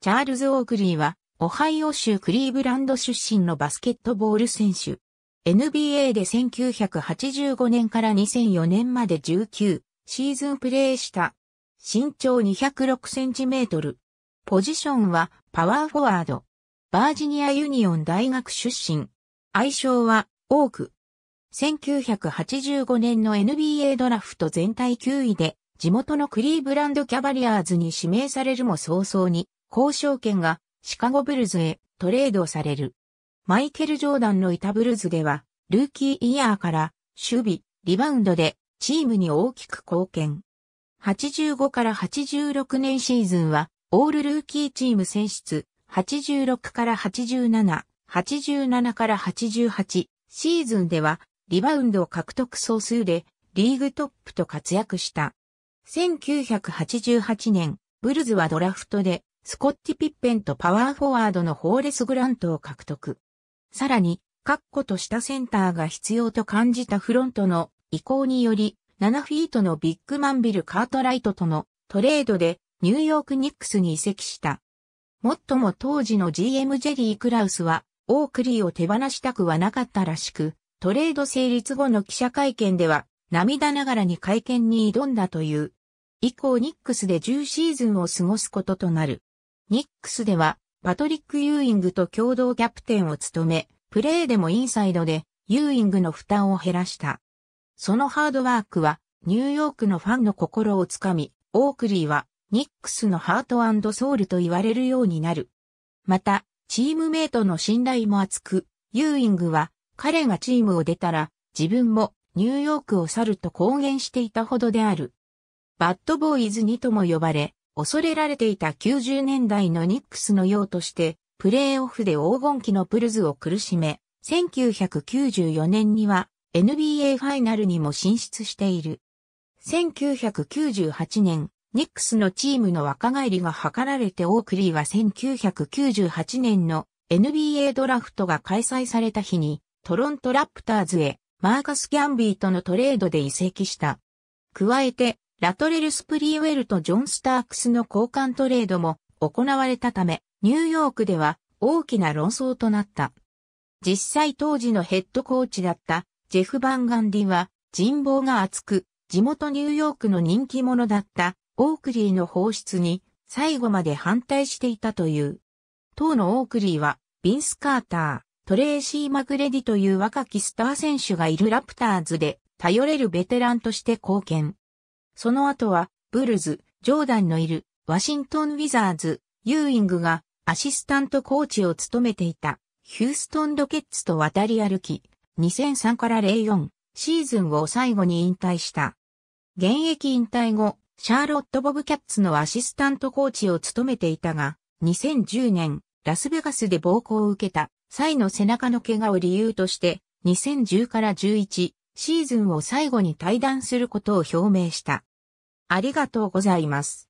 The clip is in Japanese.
チャールズ・オークリーは、オハイオ州クリーブランド出身のバスケットボール選手。NBA で1985年から2004年まで19シーズンプレーした。身長206センチメートル。ポジションはパワーフォワード。バージニアユニオン大学出身。愛称はオーク。1985年の NBA ドラフト全体9位で地元のクリーブランドキャバリアーズに指名されるも早々に交渉権がシカゴブルズへトレードされる。マイケル・ジョーダンのいたブルズでは、ルーキーイヤーから守備、リバウンドでチームに大きく貢献。85から86年シーズンは、オールルーキーチーム選出、86から87、87から88シーズンでは、リバウンドを獲得総数でリーグトップと活躍した。1988年、ブルズはドラフトでスコッティ・ピッペンとパワーフォワードのホーレス・グラントを獲得。さらに、カッコとしたセンターが必要と感じたフロントの移行により、7フィートのビッグマンビル・カートライトとのトレードでニューヨーク・ニックスに移籍した。もっとも当時の GM ジェリー・クラウスは、オークリーを手放したくはなかったらしく、トレード成立後の記者会見では、涙ながらに会見に挑んだという。以降ニックスで10シーズンを過ごすこととなる。ニックスでは、パトリック・ユーイングと共同キャプテンを務め、プレーでもインサイドで、ユーイングの負担を減らした。そのハードワークは、ニューヨークのファンの心をつかみ、オークリーは、ニックスのハートソウルと言われるようになる。また、チームメイトの信頼も厚く、ユーイングは、彼がチームを出たら、自分もニューヨークを去ると公言していたほどである。バッドボーイズにとも呼ばれ、恐れられていた90年代のニックスのようとして、プレーオフで黄金期のプルズを苦しめ、1994年には NBA ファイナルにも進出している。1998年、ニックスのチームの若返りが図られてオークリーは1998年の NBA ドラフトが開催された日にトロントラプターズへマーカス・キャンビーとのトレードで移籍した。加えてラトレル・スプリーウェルとジョン・スタークスの交換トレードも行われたため、ニューヨークでは大きな論争となった。実際当時のヘッドコーチだったジェフ・バンガンディは人望が厚く、地元ニューヨークの人気者だったオークリーの放出に最後まで反対していたという。当のオークリーはビンス・カーター、トレーシー・マグレディという若きスター選手がいるラプターズで頼れるベテランとして貢献。その後は、ブルズ、ジョーダンのいる、ワシントン・ウィザーズ、ユーイングが、アシスタントコーチを務めていた、ヒューストン・ロケッツと渡り歩き、2003から04シーズンを最後に引退した。現役引退後、シャーロット・ボブキャッツのアシスタントコーチを務めていたが、2010年、ラスベガスで暴行を受けた際の背中の怪我を理由として、2010から11シーズンを最後に退団することを表明した。ありがとうございます。